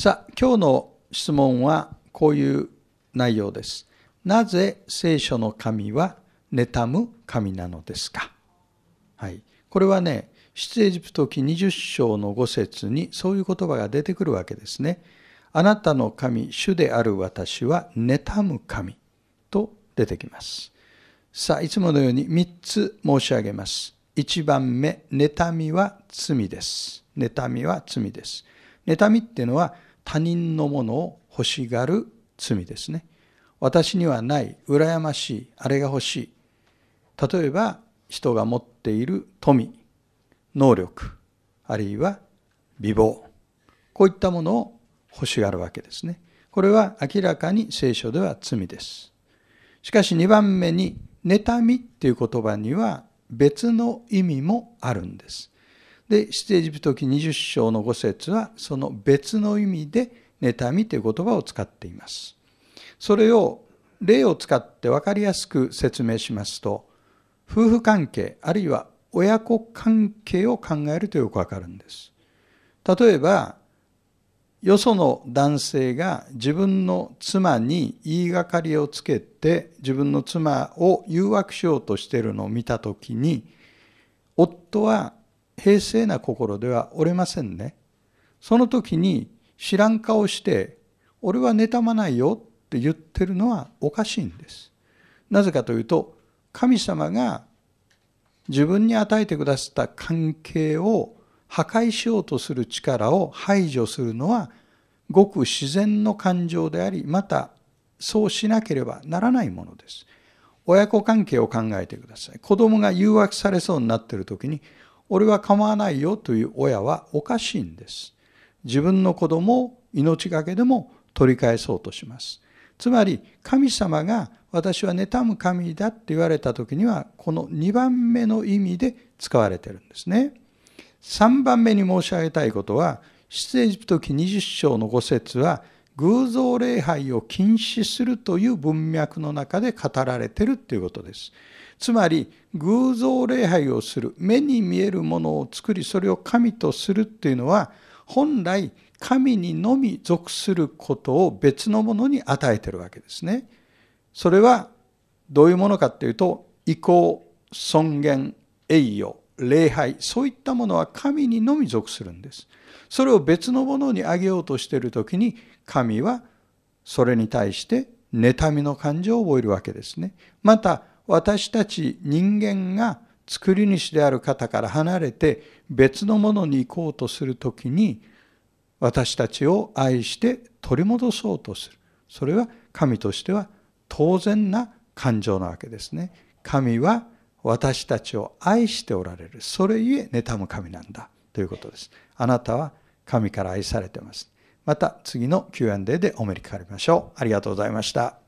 さあ、今日の質問はこういう内容です。なぜ聖書の神は妬む神なのですかはい。これはね、出エジプト記20章の5節にそういう言葉が出てくるわけですね。あなたの神、主である私は妬む神と出てきます。さあ、いつものように3つ申し上げます。1番目、妬みは罪です。妬みは罪です。妬みっていうのは、他人のものを欲しがる罪ですね。私にはない、羨ましい、あれが欲しい。例えば、人が持っている富、能力、あるいは美貌。こういったものを欲しがるわけですね。これは明らかに聖書では罪です。しかし2番目に、妬みっていう言葉には別の意味もあるんです。で、出エジプト記20章の5節は、その別の意味で、妬みという言葉を使っています。それを、例を使って分かりやすく説明しますと、夫婦関係、あるいは親子関係を考えるとよくわかるんです。例えば、よその男性が自分の妻に言いがかりをつけて自分の妻を誘惑しようとしているのを見たときに夫は平静な心では折れませんね。その時に知らん顔して、俺は妬まないよって言ってるのはおかしいんです。なぜかというと、神様が自分に与えてくださった関係を破壊しようとする力を排除するのはごく自然の感情であり、またそうしなければならないものです。親子関係を考えてください。子供が誘惑されそうになっている時に、俺は構わないよという親はおかしいんです。自分の子供を命がけでも取り返そうとします。つまり神様が私は妬む神だって言われた時にはこの2番目の意味で使われてるんですね。3番目に申し上げたいことは出エジプト記20章の5節は偶像礼拝を禁止するという文脈の中で語られてるっていうことです。つまり偶像礼拝をする目に見えるものを作りそれを神とするっていうのは本来神にのみ属することを別のものに与えてるわけですね。それはどういうものかっていうと意向尊厳栄誉礼拝そういったものは神にのみ属するんですそれを別のものにあげようとしている時に神はそれに対して妬みの感情を覚えるわけですねまた私たち人間が作り主である方から離れて別のものに行こうとする時に私たちを愛して取り戻そうとするそれは神としては当然な感情なわけですね神は私たちを愛しておられる。それゆえ妬む神なんだということです。あなたは神から愛されています。また次の Q&A でお目にかかりましょう。ありがとうございました。